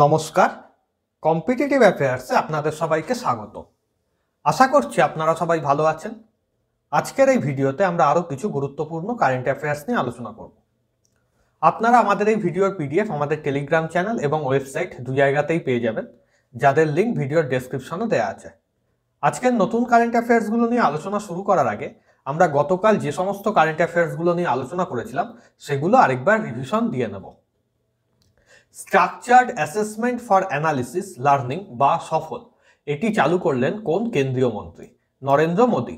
নমস্কার কম্পিটিটিভ অ্যাফেয়ার্সে আপনাদের সবাইকে স্বাগত আশা করছি আপনারা সবাই ভালো আছেন আজকের এই ভিডিওতে আমরা আরও কিছু গুরুত্বপূর্ণ কারেন্ট অ্যাফেয়ার্স নিয়ে আলোচনা করব আপনারা আমাদের এই ভিডিওর পিডিএফ আমাদের টেলিগ্রাম চ্যানেল এবং ওয়েবসাইট দু জায়গাতেই পেয়ে যাবেন যাদের লিঙ্ক ভিডিওর ডেসক্রিপশনে দেওয়া আছে আজকের নতুন কারেন্ট অ্যাফেয়ার্সগুলো নিয়ে আলোচনা শুরু করার আগে আমরা গতকাল যে সমস্ত কারেন্ট অ্যাফেয়ার্সগুলো নিয়ে আলোচনা করেছিলাম সেগুলো আরেকবার রিভিশন দিয়ে নেবো structured assessment for analysis learning বা সফল এটি চালু করলেন কোন কেন্দ্রীয় মন্ত্রী নরেন্দ্র মোদী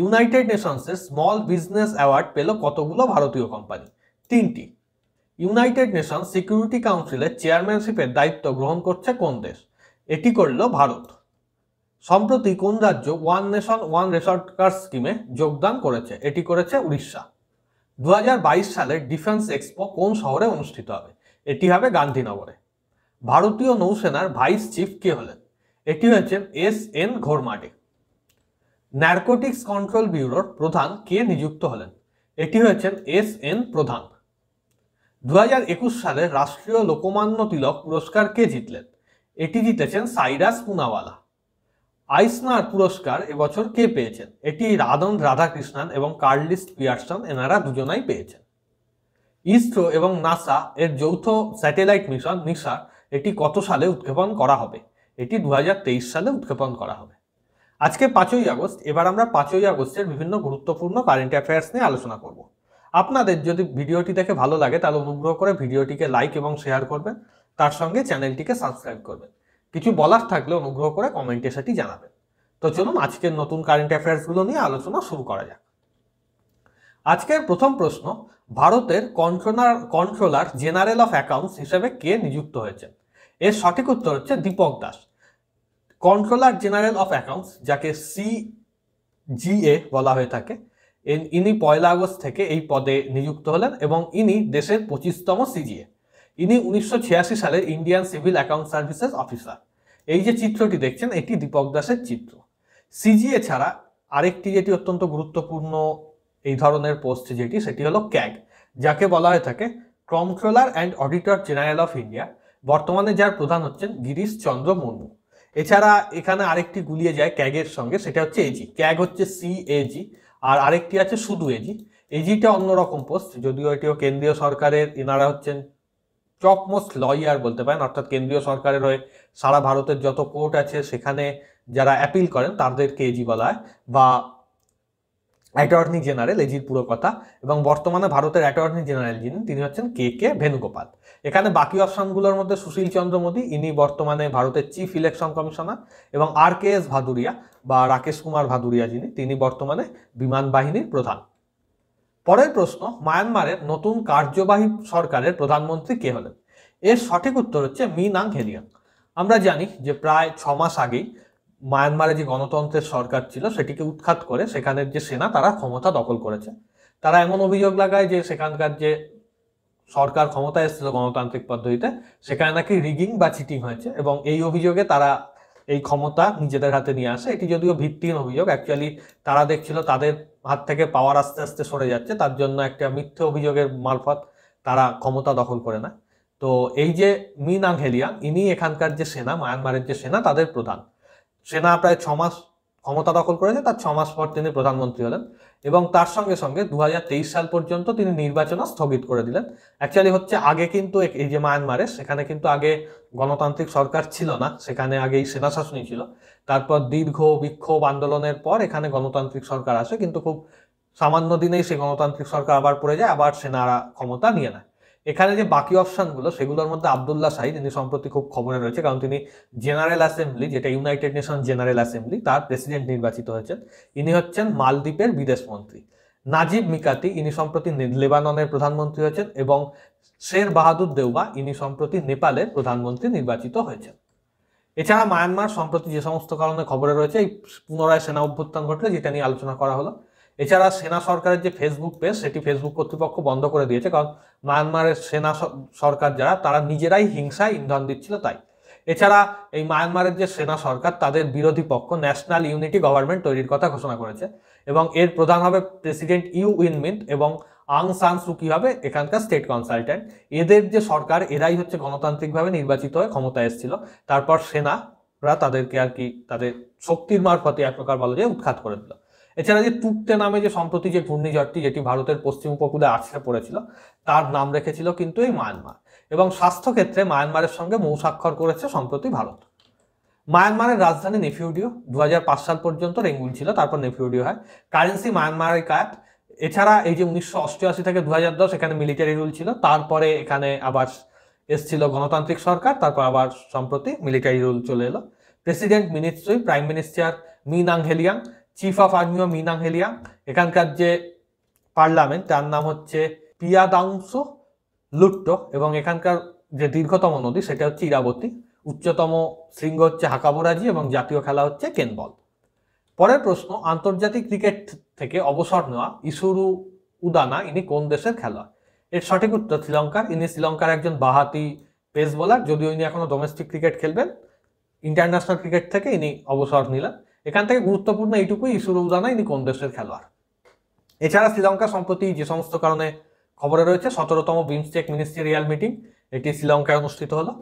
ইউনাইটেড নেশনসের স্মল বিজনেস অ্যাওয়ার্ড পেল কতগুলো ভারতীয় কোম্পানি তিনটি ইউনাইটেড নেশনস সিকিউরিটি কাউন্সিলের চেয়ারম্যানশিপের দায়িত্ব গ্রহণ করছে কোন দেশ এটি করল ভারত সম্প্রতি কোন রাজ্য one nation one ration card স্কিমে যোগদান করেছে এটি করেছে উড়িষ্যা দু সালের ডিফেন্স এক্সপো কোন শহরে অনুষ্ঠিত হবে এটি হবে গান্ধীনগরে ভারতীয় নৌসেনার ভাইস চিফ কে হলেন এটি হয়েছে এস এন ঘোরমাডে নার্কোটিক্স কন্ট্রোল ব্যুরোর প্রধান কে নিযুক্ত হলেন এটি হয়েছেন এস এন প্রধান দু একুশ সালে রাষ্ট্রীয় লোকমান্য তিলক পুরস্কার কে জিতলেন এটি জিতেছেন সাইরাস পুনাওয়ালা আইসনার পুরস্কার এবছর কে পেয়েছেন এটি রাধন রাধাকৃষ্ণন এবং কার্লিস্ট পিয়ারসন এনারা দুজনাই পেয়েছেন ইসরো এবং নাসা এর যৌথ স্যাটেলাইট মিশন নিশা এটি কত সালে উৎক্ষেপণ করা হবে এটি দু সালে উৎক্ষেপণ করা হবে আজকে পাঁচই আগস্ট এবার আমরা পাঁচই আগস্টের বিভিন্ন গুরুত্বপূর্ণ কারেন্ট অ্যাফেয়ার্স নিয়ে আলোচনা করব আপনাদের যদি ভিডিওটি দেখে ভালো লাগে তাহলে অনুগ্রহ করে ভিডিওটিকে লাইক এবং শেয়ার করবেন তার সঙ্গে চ্যানেলটিকে সাবস্ক্রাইব করবেন কিছু বলার থাকলে অনুগ্রহ করে কমেন্টে সেটি জানাবেন তো চলুন আজকের নতুন কারেন্ট অ্যাফেয়ার্সগুলো নিয়ে আলোচনা শুরু করা যাক আজকের প্রথম প্রশ্ন ভারতের controller controller general of accounts হিসেবে কে নিযুক্ত হয়েছে এর সঠিক উত্তর হচ্ছে Deepak Das controller general of accounts যাকে সি জিএ বলা হয়ে থাকে ইনি পয়লা আগস্ট থেকে এই পদে নিযুক্ত হলেন এবং ইনি দেশের পঁচিশতম সিজিএ ইনি উনিশশো সালে Indian civil account services officer এই যে চিত্রটি দেখছেন এটি দীপক দাসের চিত্র সিজিএ ছাড়া আরেকটি যেটি অত্যন্ত গুরুত্বপূর্ণ এই ধরনের পোস্ট যেটি সেটি হলো ক্যাগ যাকে বলা হয়ে থাকে comptroller and auditor general of India বর্তমানে যার প্রধান হচ্ছেন গিরিশ চন্দ্র মুর্মু এছাড়া এখানে আরেকটি গুলিয়ে যায় ক্যাগের সঙ্গে সেটা হচ্ছে এজি ক্যাগ হচ্ছে সি এজি আর আরেকটি আছে শুধু এজি এজিটা অন্যরকম পোস্ট যদিও এটিও কেন্দ্রীয় সরকারের এনারা হচ্ছেন টপমোস্ট লয়ার বলতে পারেন অর্থাৎ কেন্দ্রীয় সরকারের হয়ে সারা ভারতের যত কোর্ট আছে সেখানে যারা অ্যাপিল করেন তাদেরকে এজি বলা হয় বা অ্যাটর্নি জেনারেল এজির পুরো কথা এবং বর্তমানে ভারতের অ্যাটর্নি জেনারেল যিনি তিনি হচ্ছেন কে কে ভেনুগোপাল এখানে বাকি অপশানগুলোর মধ্যে সুশীল চন্দ্র মোদী ইনি বর্তমানে ভারতের চিফ ইলেকশন কমিশনার এবং আর কে এস ভাদুরিয়া বা রাকেশ কুমার ভাদুরিয়া যিনি তিনি বর্তমানে বিমান বাহিনীর প্রধান পরের প্রশ্ন মায়ানমারের নতুন কার্যবাহী সরকারের প্রধানমন্ত্রী কে হলেন এর সঠিক উত্তর হচ্ছে মিনাং হেলিয়াং আমরা জানি যে প্রায় ছ মাস আগেই মায়ানমারে যে গণতন্ত্রের সরকার ছিল সেটিকে উৎখাত করে সেখানের যে সেনা তারা ক্ষমতা দখল করেছে তারা এমন অভিযোগ লাগায় যে সেখানকার যে সরকার ক্ষমতায় এসেছিল গণতান্ত্রিক পদ্ধতিতে সেখানে নাকি রিগিং বা চিটিং হয়েছে এবং এই অভিযোগে তারা এই ক্ষমতা নিজেদের হাতে নিয়ে আসে এটি যদিও ভিত্তিহীন অভিযোগ অ্যাকচুয়ালি তারা দেখছিল তাদের হাত থেকে পাওয়ার আস্তে আস্তে সরে যাচ্ছে তার জন্য একটা মিথ্যে অভিযোগের মারফত তারা ক্ষমতা দখল করে না তো এই যে মিন আংহেলিয়ান ইনি এখানকার যে সেনা মায়ানমারের যে সেনা তাদের প্রধান সেনা প্রায় ছমাস ক্ষমতা দখল করেছে তার ছমাস পর তিনি প্রধানমন্ত্রী হলেন এবং তার সঙ্গে সঙ্গে দু সাল পর্যন্ত তিনি নির্বাচন স্থগিত করে দিলেন অ্যাকচুয়ালি হচ্ছে আগে কিন্তু এই যে মায়ানমারে সেখানে কিন্তু আগে গণতান্ত্রিক সরকার ছিল না সেখানে আগে এই সেনা শাসনই ছিল তারপর দীর্ঘ বিক্ষোভ আন্দোলনের পর এখানে গণতান্ত্রিক সরকার আসে কিন্তু খুব সামান্য দিনেই সেই গণতান্ত্রিক সরকার আবার পড়ে যায় আবার সেনারা ক্ষমতা নিয়ে নেয় এখানে যে বাকি অপশানগুলো সেগুলোর মধ্যে আবদুল্লাহ শাহী তিনি সম্প্রতি খুব খবরে রয়েছে কারণ তিনি জেনারেল অ্যাসেম্বলি যেটা ইউনাইটেড নেশন জেনারেল অ্যাসেম্বলি তার প্রেসিডেন্ট নির্বাচিত হয়েছেন ইনি হচ্ছেন মালদ্বীপের বিদেশমন্ত্রী নাজিব মিকাতি ইনি সম্প্রতি লেবাননের প্রধানমন্ত্রী হয়েছেন এবং শের বাহাদুর দেওবা ইনি সম্প্রতি নেপালের প্রধানমন্ত্রী নির্বাচিত হয়েছেন এছাড়া মায়ানমার সম্প্রতি যে সমস্ত কারণে খবরে রয়েছে এই পুনরায় সেনা অভ্যুত্থান ঘটলে যেটা নিয়ে আলোচনা করা হলো এছাড়া সেনা সরকারের যে ফেসবুক পেজ সেটি ফেসবুক কর্তৃপক্ষ বন্ধ করে দিয়েছে কারণ মায়ানমারের সেনা সরকার যারা তারা নিজেরাই হিংসায় ইন্ধন দিচ্ছিল তাই এছাড়া এই মায়ানমারের যে সেনা সরকার তাদের বিরোধী পক্ষ ন্যাশনাল ইউনিটি গভর্নমেন্ট তৈরির কথা ঘোষণা করেছে এবং এর প্রধান হবে প্রেসিডেন্ট ইউ উইন মিন্ট এবং আং সান সুকি হবে এখানকার স্টেট কনসালট্যান্ট এদের যে সরকার এরাই হচ্ছে গণতান্ত্রিকভাবে নির্বাচিত হয়ে ক্ষমতায় এসেছিল তারপর সেনারা তাদেরকে আর কি তাদের শক্তির মারফতে এক প্রকার বলা যায় উৎখাত করে দিল এছাড়া যে তুপ্তে নামে যে সম্প্রতি যে ঘূর্ণিঝড়টি যেটি ভারতের পশ্চিম উপকূলে আছড়ে পড়েছিল তার নাম রেখেছিল কিন্তু এই মায়ানমার এবং স্বাস্থ্যক্ষেত্রে মায়ানমারের সঙ্গে স্বাক্ষর করেছে সম্প্রতি ভারত মায়ানমারের রাজধানী নেফিউডিও দু সাল পর্যন্ত রেঙ্গুন ছিল তারপর নেফিউডিও হয় কারেন্সি মায়ানমারের কায়াত এছাড়া এই যে উনিশশো অষ্টআশি থেকে দু এখানে মিলিটারি রুল ছিল তারপরে এখানে আবার এসছিল গণতান্ত্রিক সরকার তারপর আবার সম্প্রতি মিলিটারি রুল চলে এলো president ministry prime minister Min Aung Hlaing chief of army of Min Aung Hlaing এখানকার যে পার্লামেন্ট তার নাম হচ্ছে দাংস লুট্টো এবং এখানকার যে দীর্ঘতম নদী সেটা হচ্ছে ইরাবতী উচ্চতম শৃঙ্গ হচ্ছে হাকাবোরাজি এবং জাতীয় খেলা হচ্ছে কেনবল পরের প্রশ্ন আন্তর্জাতিক ক্রিকেট থেকে অবসর নেওয়া ইসুরু উদানা ইনি কোন দেশের খেলোয়াড় এর সঠিক উত্তর শ্রীলঙ্কার ইনি শ্রীলঙ্কার একজন বাহাতি পেস বোলার যদিও ইনি এখনও ডোমেস্টিক ক্রিকেট খেলবেন ইন্টারন্যাশনাল ক্রিকেট থেকে ইনি অবসর নিলেন এখান থেকে গুরুত্বপূর্ণ এইটুকুই ইসুরৌজানা ইনি কোন দেশের খেলোয়াড় এছাড়া শ্রীলঙ্কা সম্প্রতি যে সমস্ত কারণে খবরে রয়েছে সতেরোতম বিমস্টেক মিনিস্টেরিয়াল মিটিং এটি শ্রীলঙ্কায় অনুষ্ঠিত হলো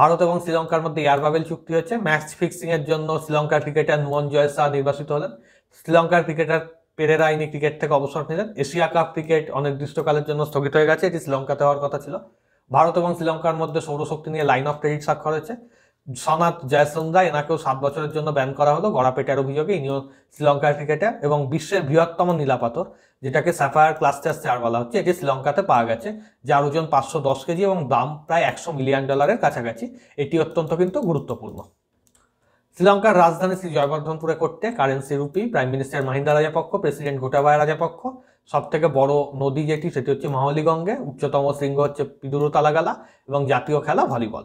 ভারত এবং শ্রীলঙ্কার মধ্যে এয়ারবাবেল চুক্তি হয়েছে ম্যাচ ফিক্সিং এর জন্য শ্রীলঙ্কার ক্রিকেটার নুয়ন জয় শাহ নির্বাচিত হলেন শ্রীলঙ্কার ক্রিকেটার পেরেরা ইনি ক্রিকেট থেকে অবসর নিলেন এশিয়া কাপ ক্রিকেট অনির্দিষ্টকালের জন্য স্থগিত হয়ে গেছে এটি শ্রীলঙ্কাতে হওয়ার কথা ছিল ভারত এবং শ্রীলঙ্কার মধ্যে সৌরশক্তি নিয়ে লাইন অফ ক্রেডিট স্বাক্ষর হয়েছে সনাথ জয়সন্দা এনাকেও সাত বছরের জন্য ব্যান করা হলো গড়াপেটার অভিযোগে ইনিও শ্রীলঙ্কার ক্রিকেটার এবং বিশ্বের বৃহত্তম নিলাপাতর যেটাকে স্যাফায়ার ক্লাস্টার চার বলা হচ্ছে এটি শ্রীলঙ্কাতে পাওয়া গেছে যার ওজন পাঁচশো দশ কেজি এবং দাম প্রায় একশো মিলিয়ন ডলারের কাছাকাছি এটি অত্যন্ত কিন্তু গুরুত্বপূর্ণ শ্রীলঙ্কার রাজধানী শ্রী জয়বর্ধনপুরে করতে currency rupee prime minister Mahinda Rajapaksa president Gotabaya Rajapaksa সব থেকে বড় নদী যেটি সেটি হচ্ছে মাহলিগঙ্গে উচ্চতম শৃঙ্গ হচ্ছে পিদুরু তালাগালা এবং জাতীয় খেলা ভলিবল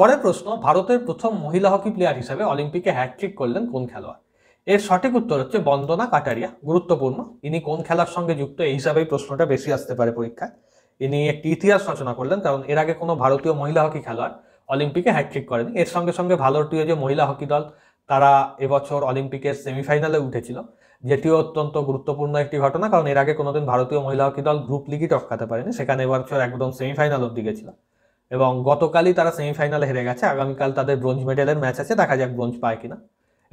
পরের প্রশ্ন ভারতের প্রথম মহিলা হকি প্লেয়ার হিসেবে অলিম্পিকে হ্যাটট্রিক করলেন কোন খেলোয়াড় এর সঠিক উত্তর হচ্ছে বন্দনা কাটারিয়া গুরুত্বপূর্ণ ইনি কোন খেলার সঙ্গে যুক্ত এই হিসাবেই প্রশ্নটা বেশি আসতে পারে পরীক্ষায় ইনি একটি ইতিহাস রচনা করলেন কারণ এর আগে কোনো ভারতীয় মহিলা হকি খেলোয়াড় অলিম্পিকে হ্যাটট্রিক করেনি এর সঙ্গে সঙ্গে ভারতীয় যে মহিলা হকি দল তারা এবছর অলিম্পিকের সেমিফাইনালে উঠেছিল যেটিও অত্যন্ত গুরুত্বপূর্ণ একটি ঘটনা কারণ এর আগে কোনোদিন ভারতীয় মহিলা হকি দল গ্রুপ লিগই টপকাতে পারেনি সেখানে এবছর একদম সেমিফাইনাল অব্দি গেছিল এবং গতকালই তারা সেমিফাইনালে হেরে গেছে আগামীকাল তাদের ব্রোঞ্জ মেডেলের ম্যাচ আছে দেখা যাক ব্রোঞ্জ পায় কিনা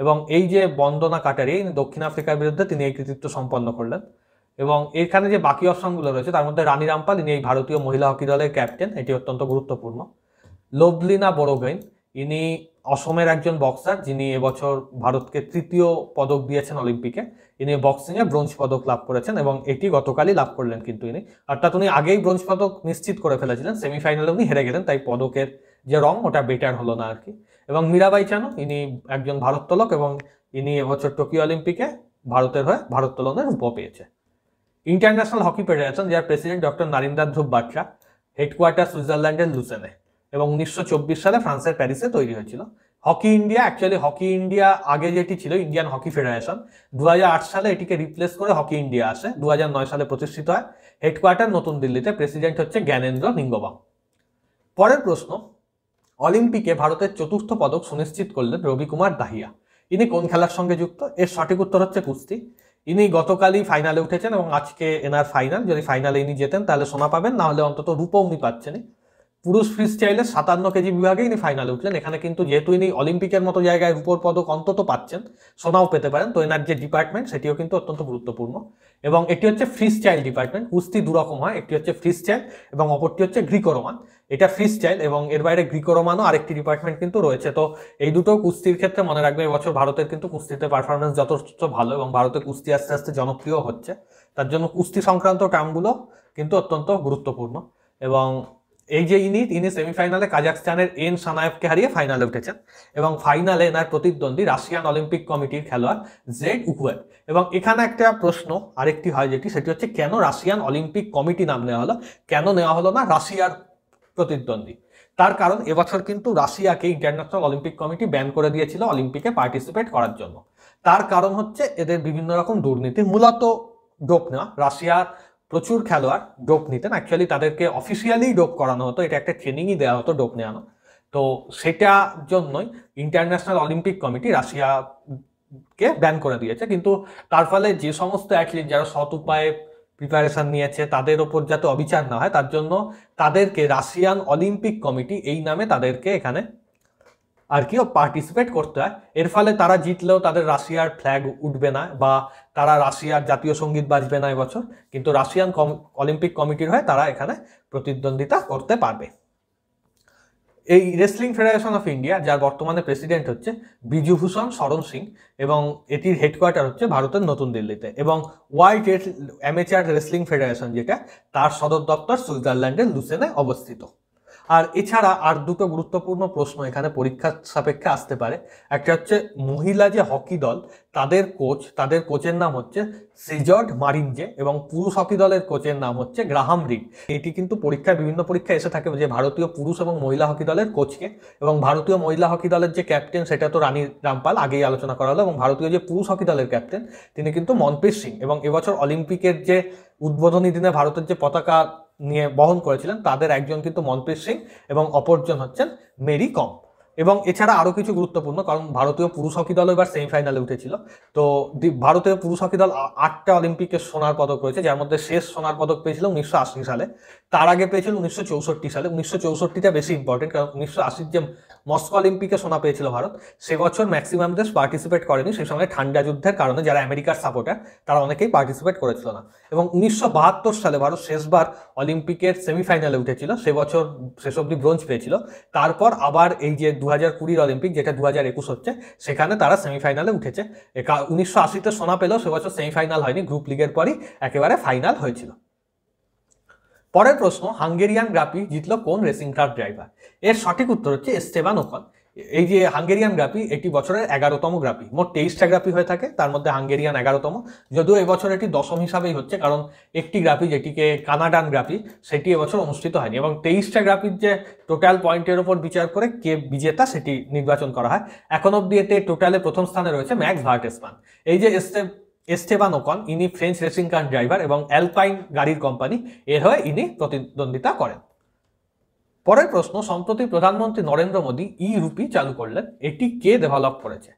এবং এই যে বন্দনা কাটারি দক্ষিণ আফ্রিকার বিরুদ্ধে তিনি এই কৃতিত্ব সম্পন্ন করলেন এবং এখানে যে বাকি অপশনগুলো রয়েছে তার মধ্যে রানী রামপাল ইনি এই ভারতীয় মহিলা হকি দলের ক্যাপ্টেন এটি অত্যন্ত গুরুত্বপূর্ণ লোভলিনা বড়োগৈন ইনি অসমের একজন বক্সার যিনি এবছর ভারতকে তৃতীয় পদক দিয়েছেন অলিম্পিকে ইনি বক্সিংয়ে ব্রোঞ্জ পদক লাভ করেছেন এবং এটি গতকালই লাভ করলেন কিন্তু ইনি অর্থাৎ উনি আগেই ব্রোঞ্জ পদক নিশ্চিত করে ফেলেছিলেন সেমিফাইনালে উনি হেরে গেলেন তাই পদকের যে রং ওটা বেটার হলো না আর কি এবং মীরাবাই চানো ইনি একজন ভারোত্তোলক এবং ইনি এবছর টোকিও অলিম্পিকে ভারতের হয়ে ভারোত্তোলনের রূপ পেয়েছে ইন্টারন্যাশনাল হকি ফেডারেশন যার president doctor Narinder Dhruv Batra headquarter সুইজারল্যান্ডের লুসেনে এবং উনিশশো সালে ফ্রান্সের প্যারিসে তৈরি হয়েছিল hockey India actually hockey India আগে যেটি ছিল ইন্ডিয়ান হকি ফেডারেশন দু সালে এটিকে রিপ্লেস করে হকি ইন্ডিয়া আসে দু সালে প্রতিষ্ঠিত হয় হেডকোয়ার্টার নতুন দিল্লিতে প্রেসিডেন্ট হচ্ছে জ্ঞানেন্দ্র নিঙ্গবাম পরের প্রশ্ন অলিম্পিকে ভারতের চতুর্থ পদক সুনিশ্চিত করলেন রবি কুমার দাহিয়া ইনি কোন খেলার সঙ্গে যুক্ত এর সঠিক উত্তর হচ্ছে কুস্তি ইনি গতকালই ফাইনালে উঠেছেন এবং আজকে এনার ফাইনাল যদি ফাইনালে ইনি যেতেন তাহলে সোনা পাবেন না হলে অন্তত রূপও উনি পাচ্ছেন পুরুষ ফ্রিস্টাইলে সাতান্ন কেজি বিভাগে তিনি ফাইনালে উঠলেন এখানে কিন্তু যেহেতু ইনি অলিম্পিকের মতো জায়গায় রূপর পদক অন্তত পাচ্ছেন সোনাও পেতে পারেন তো এনার যে ডিপার্টমেন্ট সেটিও কিন্তু অত্যন্ত গুরুত্বপূর্ণ এবং এটি হচ্ছে স্টাইল ডিপার্টমেন্ট কুস্তি দুরকম হয় একটি হচ্ছে স্টাইল এবং অপরটি হচ্ছে গ্রিকোরোমান এটা স্টাইল এবং এর বাইরে গ্রিকোরোমানও আরেকটি ডিপার্টমেন্ট কিন্তু রয়েছে তো এই দুটো কুস্তির ক্ষেত্রে মনে রাখবে এবছর ভারতের কিন্তু কুস্তিতে পারফরমেন্স যথেষ্ট ভালো এবং ভারতে কুস্তি আস্তে আস্তে জনপ্রিয় হচ্ছে তার জন্য কুস্তি সংক্রান্ত টার্মগুলো কিন্তু অত্যন্ত গুরুত্বপূর্ণ এবং এই যে ইনি তিনি সেমিফাইনালে কাজাকস্তানের এন সানায়ফকে হারিয়ে ফাইনালে উঠেছেন এবং ফাইনালে এনার প্রতিদ্বন্দ্বী রাশিয়ান অলিম্পিক কমিটির খেলোয়াড় জেড উকুয়েট এবং এখানে একটা প্রশ্ন আরেকটি হয় যেটি সেটি হচ্ছে কেন রাশিয়ান অলিম্পিক কমিটি নাম নেওয়া হলো কেন নেওয়া হলো না রাশিয়ার প্রতিদ্বন্দ্বী তার কারণ এবছর কিন্তু রাশিয়াকে ইন্টারন্যাশনাল অলিম্পিক কমিটি ব্যান করে দিয়েছিল অলিম্পিকে পার্টিসিপেট করার জন্য তার কারণ হচ্ছে এদের বিভিন্ন রকম দুর্নীতি মূলত ডোপ নেওয়া রাশিয়ার প্রচুর খেলোয়াড় ডোপ নিতেন অ্যাকচুয়ালি তাদেরকে অফিসিয়ালি ডোপ করানো হতো এটা একটা ট্রেনিংই দেওয়া হতো ডোপ নেওয়ানো তো সেটা জন্যই ইন্টারন্যাশনাল অলিম্পিক কমিটি রাশিয়াকে ব্যান করে দিয়েছে কিন্তু তার ফলে যে সমস্ত অ্যাথলিট যারা সৎ উপায়ে প্রিপারেশান নিয়েছে তাদের ওপর যাতে অবিচার না হয় তার জন্য তাদেরকে রাশিয়ান অলিম্পিক কমিটি এই নামে তাদেরকে এখানে আর কি পার্টিসিপেট করতে হয় এর ফলে তারা জিতলেও তাদের রাশিয়ার ফ্ল্যাগ উঠবে না বা তারা রাশিয়ার জাতীয় সঙ্গীত বাজবে না এবছর কিন্তু রাশিয়ান অলিম্পিক কমিটির হয়ে তারা এখানে প্রতিদ্বন্দ্বিতা করতে পারবে এই রেসলিং ফেডারেশন অফ ইন্ডিয়া যার বর্তমানে প্রেসিডেন্ট হচ্ছে বিজুভূষণ শরণ সিং এবং এটির হেডকোয়ার্টার হচ্ছে ভারতের নতুন দিল্লিতে এবং ওয়ার্ল্ড অ্যামেচার রেসলিং ফেডারেশন যেটা তার সদর দপ্তর সুইজারল্যান্ডের লুসেনে অবস্থিত আর এছাড়া আর দুটো গুরুত্বপূর্ণ প্রশ্ন এখানে পরীক্ষার সাপেক্ষে আসতে পারে একটা হচ্ছে মহিলা যে হকি দল তাদের কোচ তাদের কোচের নাম হচ্ছে সিজর্ড মারিনজে এবং পুরুষ হকি দলের কোচের নাম হচ্ছে গ্রাহাম রিড এটি কিন্তু পরীক্ষায় বিভিন্ন পরীক্ষা এসে থাকে যে ভারতীয় পুরুষ এবং মহিলা হকি দলের কোচকে এবং ভারতীয় মহিলা হকি দলের যে ক্যাপ্টেন সেটা তো রানী রামপাল আগেই আলোচনা করা হলো এবং ভারতীয় যে পুরুষ হকি দলের ক্যাপ্টেন তিনি কিন্তু মনপ্রীত সিং এবং এবছর অলিম্পিকের যে উদ্বোধনী দিনে ভারতের যে পতাকা নিয়ে বহন করেছিলেন তাদের একজন কিন্তু মনপ্রীত সিং এবং অপরজন হচ্ছেন মেরি কম এবং এছাড়া আরও কিছু গুরুত্বপূর্ণ কারণ ভারতীয় পুরুষ হকি দলও এবার সেমিফাইনালে উঠেছিল তো ভারতীয় পুরুষ হকি দল আটটা অলিম্পিকে সোনার পদক রয়েছে যার মধ্যে শেষ সোনার পদক পেয়েছিল উনিশশো সালে তার আগে পেয়েছিল উনিশশো সালে উনিশশো চৌষট্টিটা বেশি ইম্পর্টেন্ট কারণ উনিশশো আশির যে মস্কো অলিম্পিকে সোনা পেয়েছিল ভারত সে বছর ম্যাক্সিমাম দেশ পার্টিসিপেট করেনি সেই সময় ঠান্ডা যুদ্ধের কারণে যারা আমেরিকার সাপোর্টার তারা অনেকেই পার্টিসিপেট করেছিল না এবং উনিশশো সালে ভারত শেষবার অলিম্পিকের সেমিফাইনালে উঠেছিল সে বছর শেষ অব্দি ব্রোঞ্জ পেয়েছিল তারপর আবার এই যে দু হাজার কুড়ির অলিম্পিক যেটা দু হাজার একুশ হচ্ছে সেখানে তারা সেমিফাইনালে উঠেছে উনিশশো আশিতে সোনা পেলেও সে বছর সেমিফাইনাল হয়নি গ্রুপ লিগের পরই একেবারে ফাইনাল হয়েছিল পরের প্রশ্ন হাঙ্গেরিয়ান গ্রাপি জিতল কোন রেসিং কার ড্রাইভার এর সঠিক উত্তর হচ্ছে স্টেবান ওকন এই যে হাঙ্গেরিয়ান গ্রাফি এটি বছরের এগারোতম গ্রাফি মোট তেইশটা গ্রাফি হয়ে থাকে তার মধ্যে হাঙ্গেরিয়ান এগারোতম যদিও এবছর এটি দশম হিসাবেই হচ্ছে কারণ একটি গ্রাফি যেটিকে কানাডান গ্রাফি সেটি এবছর অনুষ্ঠিত হয়নি এবং তেইশটা গ্রাফির যে টোটাল পয়েন্টের ওপর বিচার করে কে বিজেতা সেটি নির্বাচন করা হয় এখন অব্দি এতে টোটালে প্রথম স্থানে রয়েছে ম্যাক্স ভার্টেসমান এই যে স্টেপ এস্টেবান ওকন ইনি French racing car driver Alpine অ্যালপাইন গাড়ির কোম্পানি এর হয়ে ইনি প্রতিদ্বন্দ্বিতা করেন পরের প্রশ্ন সম্প্রতি প্রধানমন্ত্রী নরেন্দ্র মোদী ই রুপি চালু করলেন এটি কে ডেভেলপ করেছে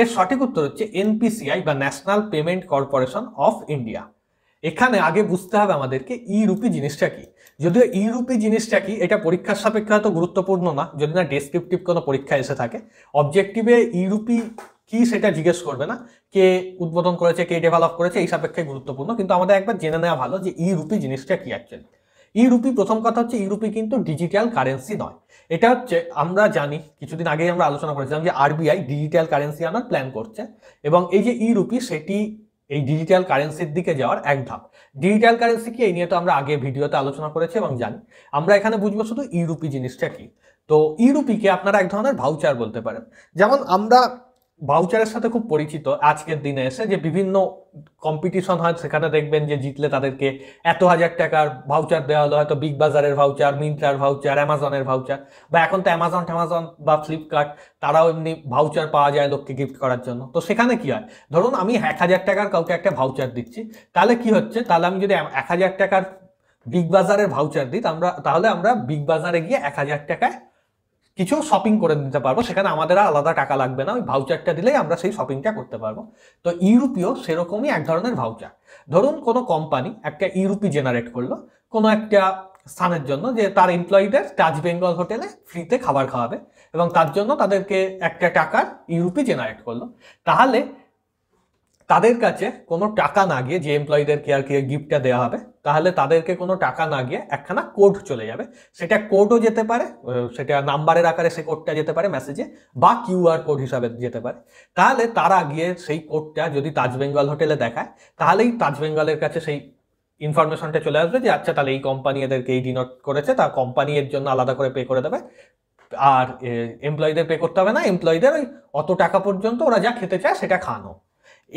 এর সঠিক উত্তর হচ্ছে এনপিসিআই বা national payment corporation of India এখানে আগে বুঝতে হবে আমাদেরকে ই রুপি জিনিসটা কি যদিও ই রুপি জিনিসটা কি এটা পরীক্ষার সাপেক্ষে হয়তো গুরুত্বপূর্ণ না যদি না ডেসক্রিপটিভ কোনো পরীক্ষা এসে থাকে অবজেক্টিভে ই রুপি কি সেটা জিজ্ঞেস করবে না কে উদ্বোধন করেছে কে ডেভেলপ করেছে এই সাপেক্ষে গুরুত্বপূর্ণ কিন্তু আমাদের একবার জেনে নেওয়া ভালো যে ই রুপি জিনিসটা কি অ্যাকচুয়ালি ইউরোপি প্রথম কথা হচ্ছে ইউরোপি কিন্তু ডিজিটাল কারেন্সি নয় এটা হচ্ছে আমরা জানি কিছুদিন আগেই আমরা আলোচনা করেছিলাম যে আরবিআই ডিজিটাল কারেন্সি আনার প্ল্যান করছে এবং এই যে ইউরোপি সেটি এই ডিজিটাল কারেন্সির দিকে যাওয়ার এক ধাপ ডিজিটাল কারেন্সি কি এই নিয়ে তো আমরা আগে ভিডিওতে আলোচনা করেছি এবং জানি আমরা এখানে বুঝবো শুধু ইউরোপি জিনিসটা কি তো ইউরোপিকে আপনারা এক ধরনের ভাউচার বলতে পারেন যেমন আমরা ভাউচারের সাথে খুব পরিচিত আজকের দিনে এসে যে বিভিন্ন কম্পিটিশন হয় সেখানে দেখবেন যে জিতলে তাদেরকে এত হাজার টাকার ভাউচার দেওয়া হলো হয়তো বিগ বাজারের ভাউচার মিন্ত্রার ভাউচার অ্যামাজনের ভাউচার বা এখন তো অ্যামাজন ট্যামাজন বা ফ্লিপকার্ট তারাও এমনি ভাউচার পাওয়া যায় লোককে গিফট করার জন্য তো সেখানে কি হয় ধরুন আমি এক হাজার টাকার কাউকে একটা ভাউচার দিচ্ছি তাহলে কি হচ্ছে তাহলে আমি যদি এক হাজার টাকার বিগ বাজারের ভাউচার দিই আমরা তাহলে আমরা বিগ বাজারে গিয়ে এক হাজার টাকায় কিছু শপিং করে নিতে পারবো সেখানে আমাদের আর আলাদা টাকা লাগবে না ওই ভাউচারটা দিলেই আমরা সেই শপিংটা করতে পারবো তো ইউরোপীয় সেরকমই এক ধরনের ভাউচার ধরুন কোনো কোম্পানি একটা ইউরোপি জেনারেট করলো কোনো একটা স্থানের জন্য যে তার এমপ্লয়ীদের টাচ বেঙ্গল হোটেলে ফ্রিতে খাবার খাওয়াবে এবং তার জন্য তাদেরকে একটা টাকার ইউরোপি জেনারেট করলো তাহলে তাদের কাছে কোনো টাকা না গিয়ে যে এমপ্লয়িদেরকে আর কি গিফটটা দেওয়া হবে তাহলে তাদেরকে কোনো টাকা না গিয়ে একখানা কোড চলে যাবে সেটা কোডও যেতে পারে সেটা নাম্বারের আকারে সে কোডটা যেতে পারে মেসেজে বা কিউআর কোড হিসাবে যেতে পারে তাহলে তারা গিয়ে সেই কোডটা যদি তাজবেঙ্গল হোটেলে দেখায় তাহলেই তাজবেঙ্গলের কাছে সেই ইনফরমেশনটা চলে আসবে যে আচ্ছা তাহলে এই কোম্পানি এদেরকে এই ডিনোট করেছে তা কোম্পানি এর জন্য আলাদা করে পে করে দেবে আর এমপ্লয়ীদের পে করতে হবে না এমপ্লয়ীদের ওই অত টাকা পর্যন্ত ওরা যা খেতে চায় সেটা খানো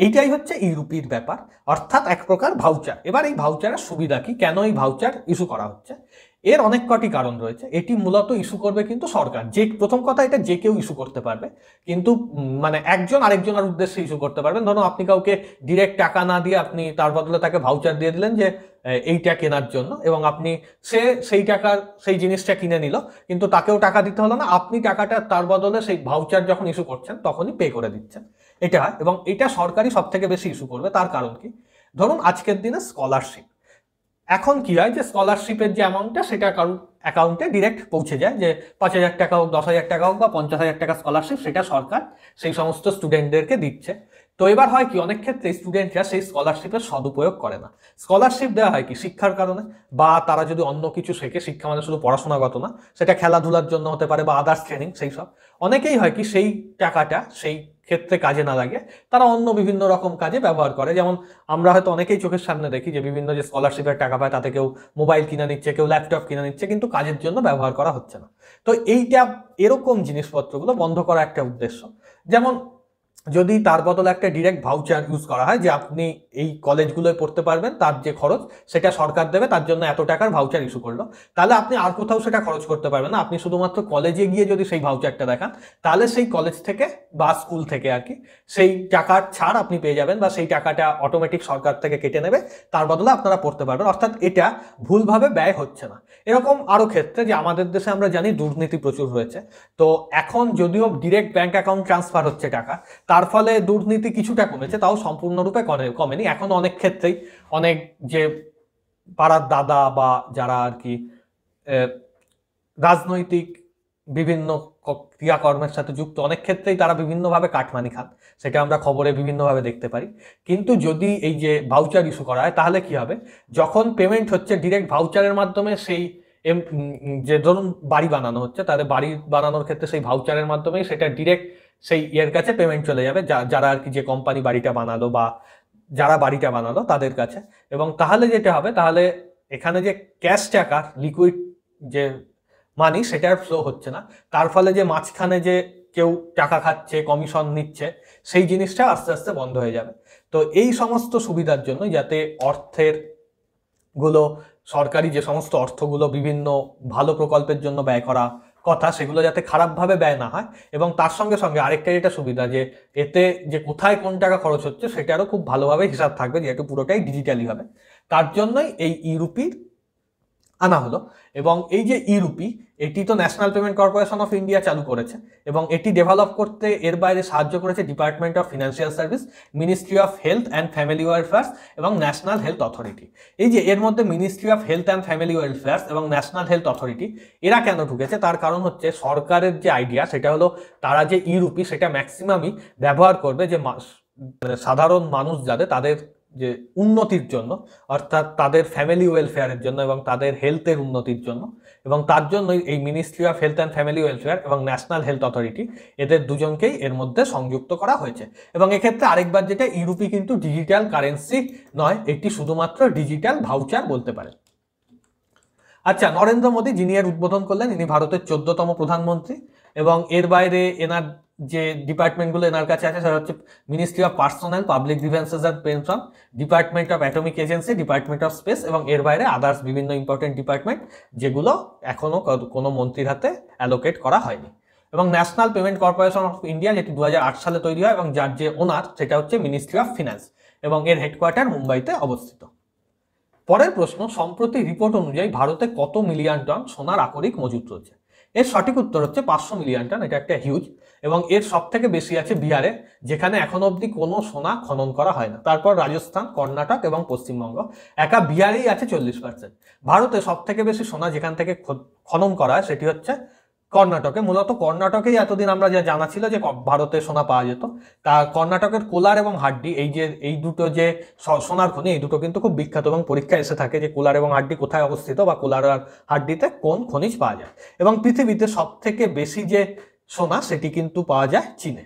এইটাই হচ্ছে ইউরোপির ব্যাপার অর্থাৎ এক প্রকার ভাউচার এবার এই ভাউচারের সুবিধা কি কেন এই ভাউচার ইস্যু করা হচ্ছে এর অনেক কটি কারণ রয়েছে এটি মূলত ইস্যু করবে কিন্তু সরকার যে প্রথম কথা এটা যে কেউ ইস্যু করতে পারবে কিন্তু মানে একজন আরেকজনের উদ্দেশ্যে ইস্যু করতে পারবেন ধরুন আপনি কাউকে ডিরেক্ট টাকা না দিয়ে আপনি তার বদলে তাকে ভাউচার দিয়ে দিলেন যে এইটা কেনার জন্য এবং আপনি সে সেই টাকার সেই জিনিসটা কিনে নিল কিন্তু তাকেও টাকা দিতে হলো না আপনি টাকাটা তার বদলে সেই ভাউচার যখন ইস্যু করছেন তখনই পে করে দিচ্ছেন এটা এবং এটা সরকারি সব থেকে বেশি ইস্যু করবে তার কারণ কি ধরুন আজকের দিনে স্কলারশিপ এখন কি হয় যে স্কলারশিপের যে অ্যামাউন্টটা সেটা কারোর অ্যাকাউন্টে ডিরেক্ট পৌঁছে যায় যে পাঁচ হাজার টাকা হোক দশ হাজার টাকা হোক বা পঞ্চাশ হাজার টাকা স্কলারশিপ সেটা সরকার সেই সমস্ত স্টুডেন্টদেরকে দিচ্ছে তো এবার হয় কি অনেক ক্ষেত্রে স্টুডেন্টরা সেই স্কলারশিপের সদুপয়োগ করে না স্কলারশিপ দেওয়া হয় কি শিক্ষার কারণে বা তারা যদি অন্য কিছু শেখে শিক্ষা মানে শুধু পড়াশোনাগত না সেটা খেলাধুলার জন্য হতে পারে বা আদার্স ট্রেনিং সেই সব অনেকেই হয় কি সেই টাকাটা সেই ক্ষেত্রে কাজে না লাগে তারা অন্য বিভিন্ন রকম কাজে ব্যবহার করে যেমন আমরা হয়তো অনেকেই চোখের সামনে দেখি যে বিভিন্ন যে স্কলারশিপের টাকা পায় তাতে কেউ মোবাইল কিনে নিচ্ছে কেউ ল্যাপটপ কিনে নিচ্ছে কিন্তু কাজের জন্য ব্যবহার করা হচ্ছে না তো এইটা এরকম জিনিসপত্রগুলো বন্ধ করা একটা উদ্দেশ্য যেমন যদি তার বদলে একটা ডিরেক্ট ভাউচার ইউজ করা হয় যে আপনি এই কলেজগুলোয় পড়তে পারবেন তার যে খরচ সেটা সরকার দেবে তার জন্য এত টাকার ভাউচার ইস্যু করলো তাহলে আপনি আর কোথাও সেটা খরচ করতে পারবেন না আপনি শুধুমাত্র কলেজে গিয়ে যদি সেই ভাউচারটা দেখান তাহলে সেই কলেজ থেকে বা স্কুল থেকে আর কি সেই টাকার ছাড় আপনি পেয়ে যাবেন বা সেই টাকাটা অটোমেটিক সরকার থেকে কেটে নেবে তার বদলে আপনারা পড়তে পারবেন অর্থাৎ এটা ভুলভাবে ব্যয় হচ্ছে না এরকম আরও ক্ষেত্রে যে আমাদের দেশে আমরা জানি দুর্নীতি প্রচুর হয়েছে তো এখন যদিও ডিরেক্ট ব্যাঙ্ক অ্যাকাউন্ট ট্রান্সফার হচ্ছে টাকা তার ফলে দুর্নীতি কিছুটা কমেছে তাও সম্পূর্ণরূপে কমেনি এখন অনেক ক্ষেত্রেই অনেক যে পাড়ার দাদা বা যারা আর কি রাজনৈতিক বিভিন্ন ক্রিয়াকর্মের সাথে যুক্ত অনেক ক্ষেত্রেই তারা বিভিন্নভাবে কাটমানি খান সেটা আমরা খবরে বিভিন্নভাবে দেখতে পারি কিন্তু যদি এই যে ভাউচার ইস্যু করা হয় তাহলে কি হবে যখন পেমেন্ট হচ্ছে ডিরেক্ট ভাউচারের মাধ্যমে সেই যে ধরুন বাড়ি বানানো হচ্ছে তাদের বাড়ি বানানোর ক্ষেত্রে সেই ভাউচারের মাধ্যমেই সেটা ডিরেক্ট সেই ইয়ের কাছে পেমেন্ট চলে যাবে যারা আর কি যে কোম্পানি বাড়িটা বানালো বা যারা বাড়িটা বানালো তাদের কাছে এবং তাহলে যেটা হবে তাহলে এখানে যে ক্যাশ টাকা লিকুইড যে মানি সেটা ফ্লো হচ্ছে না তার ফলে যে মাঝখানে যে কেউ টাকা খাচ্ছে কমিশন নিচ্ছে সেই জিনিসটা আস্তে আস্তে বন্ধ হয়ে যাবে তো এই সমস্ত সুবিধার জন্য যাতে অর্থের গুলো সরকারি যে সমস্ত অর্থগুলো বিভিন্ন ভালো প্রকল্পের জন্য ব্যয় করা কথা সেগুলো যাতে খারাপভাবে ব্যয় না হয় এবং তার সঙ্গে সঙ্গে আরেকটা এটা সুবিধা যে এতে যে কোথায় কোন টাকা খরচ হচ্ছে সেটারও খুব ভালোভাবে হিসাব থাকবে যেহেতু পুরোটাই ডিজিটালি হবে তার জন্যই এই ইউরোপির আনা হলো এবং এই যে ইউপি এটি তো national payment corporation of India চালু করেছে এবং এটি ডেভেলপ করতে এর বাইরে সাহায্য করেছে department of financial service ministry of health and family welfares এবং ন্যাশনাল হেলথ অথরিটি এই যে এর মধ্যে ministry of health and family welfares এবং ন্যাশনাল হেলথ অথরিটি এরা কেন ঢুকেছে তার কারণ হচ্ছে সরকারের যে আইডিয়া সেটা হলো তারা যে ইউপি সেটা ম্যাক্সিমামই ব্যবহার করবে যে সাধারণ মানুষ যাদের তাদের যে উন্নতির জন্য অর্থাৎ তাদের ফ্যামিলি ওয়েলফেয়ারের জন্য এবং তাদের হেলথের উন্নতির জন্য এবং তার জন্যই এই ministry of health and family welfare এবং ন্যাশনাল হেলথ অথরিটি এদের দুজনকেই এর মধ্যে সংযুক্ত করা হয়েছে এবং এক্ষেত্রে আরেকবার যেটা ইউরোপি কিন্তু ডিজিটাল কারেন্সি নয় এটি শুধুমাত্র ডিজিটাল ভাউচার বলতে পারে আচ্ছা নরেন্দ্র মোদী যিনি এর উদ্বোধন করলেন ইনি ভারতের চোদ্দতম প্রধানমন্ত্রী এবং এর বাইরে এনার যে ডিপার্টমেন্টগুলো এনার কাছে আছে সেটা হচ্ছে ministry of personnel public defences and pension department of atomic agency department of space এবং এর বাইরে আদার্স বিভিন্ন ইম্পর্টেন্ট ডিপার্টমেন্ট যেগুলো এখনও কোনো মন্ত্রীর হাতে অ্যালোকেট করা হয়নি এবং national payment corporation of India যেটি দু সালে তৈরি হয় এবং যার যে ওনার সেটা হচ্ছে মিনিস্ট্রি অফ ফিন্যান্স এবং এর হেডকোয়ার্টার মুম্বাইতে অবস্থিত পরের প্রশ্ন সম্প্রতি রিপোর্ট অনুযায়ী ভারতে কত মিলিয়ন টন সোনার আকরিক মজুত রয়েছে এর সঠিক উত্তর হচ্ছে পাঁচশো মিলিয়ন টন এটা একটা হিউজ এবং এর সব থেকে বেশি আছে বিহারে যেখানে এখন অবধি কোনো সোনা খনন করা হয় না তারপর রাজস্থান কর্ণাটক এবং পশ্চিমবঙ্গ একা বিহারেই আছে চল্লিশ পার্সেন্ট ভারতে সব থেকে বেশি সোনা যেখান থেকে খনন করা হয় সেটি হচ্ছে কর্ণাটকে মূলত কর্ণাটকেই এতদিন আমরা যা জানা ছিল যে ভারতে সোনা পাওয়া যেত তা কর্ণাটকের কোলার এবং হাড্ডি এই যে এই দুটো যে সোনার খনি এই দুটো কিন্তু খুব বিখ্যাত এবং পরীক্ষা এসে থাকে যে কোলার এবং হাড্ডি কোথায় অবস্থিত বা কোলার হাড্ডিতে কোন খনিজ পাওয়া যায় এবং পৃথিবীতে সব থেকে বেশি যে সোনা সেটি কিন্তু পাওয়া যায় চীনে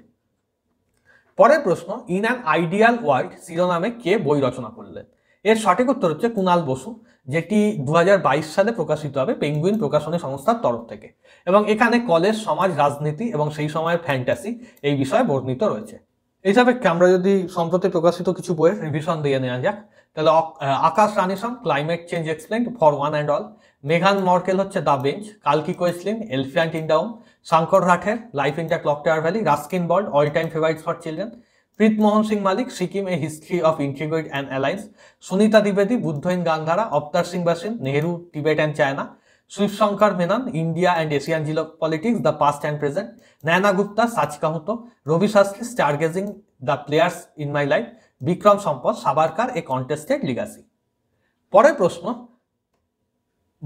পরের প্রশ্ন ইন অ্যান আইডিয়াল ওয়ার্ল্ড শিরোনামে কে বই রচনা করলেন এর সঠিক উত্তর হচ্ছে কুনাল বসু যেটি দু সালে প্রকাশিত হবে পেঙ্গুইন প্রকাশনী সংস্থার তরফ থেকে এবং এখানে কলেজ সমাজ রাজনীতি এবং সেই সময়ের ফ্যান্টাসি এই বিষয়ে বর্ণিত রয়েছে এই সাপেক্ষে আমরা যদি সম্প্রতি প্রকাশিত কিছু বইয়ের রিভিশন দিয়ে নেওয়া যাক তাহলে Aakash Ranison climate change explain for one and all মেঘান মর্কেল হচ্ছে দ্য বেঞ্চ কালকি Koechlin elephant in down Shankar রাঠের life in clock tower valley Ruskin Bond all time favourite for children Pritmohan Singh Malik Sikkim a history of integrate and alliance Sunita দ্বিবেদী বুদ্ধহীন Gandhara Avtar Singh Bhasin Nehru Tibet and China Shankar Menon India and Asian geopolitics the past and present Nayana Gupta সাচিকা হুতো Ravi Shastri star gazing the players in my life Vikram Sampath Savarkar A contested Legacy পরের প্রশ্ন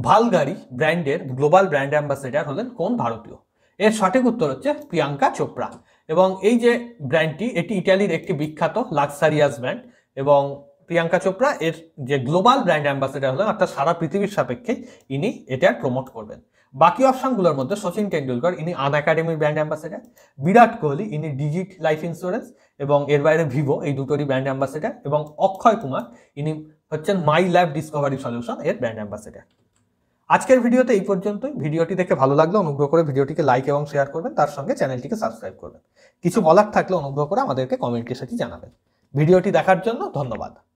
ভালগারি ব্র্যান্ডের global brand ambassador হলেন কোন ভারতীয় এর সঠিক উত্তর হচ্ছে প্রিয়াঙ্কা চোপড়া এবং এই যে ব্র্যান্ডটি এটি ইটালির একটি বিখ্যাত লাক্সারিয়াস ব্র্যান্ড এবং প্রিয়াঙ্কা চোপড়া এর যে গ্লোবাল ব্র্যান্ড অ্যাম্বাসেডার হলেন অর্থাৎ সারা পৃথিবীর সাপেক্ষে ইনি এটা প্রমোট করবেন বাকি অপশানগুলোর মধ্যে সচিন টেন্ডুলকার ইনি আন একাডেমির ব্র্যান্ড অ্যাম্বাসেডার বিরাট কোহলি ইনি ডিজিট লাইফ ইন্স্যুরেন্স এবং এর বাইরে ভিভো এই দুটোরই ব্র্যান্ড অ্যাম্বাসেডার এবং অক্ষয় কুমার ইনি হচ্ছেন মাই লাইফ ডিসকভারি সলিউশন এর ব্র্যান্ড অ্যাম্বাসেডার আজকের ভিডিওতে এই পর্যন্তই ভিডিওটি দেখে ভালো লাগলে অনুগ্রহ করে ভিডিওটিকে লাইক এবং শেয়ার করবেন তার সঙ্গে চ্যানেলটিকে সাবস্ক্রাইব করবেন কিছু বলার থাকলে অনুগ্রহ করে আমাদেরকে কমেন্টের সেটি জানাবেন ভিডিওটি দেখার জন্য ধন্যবাদ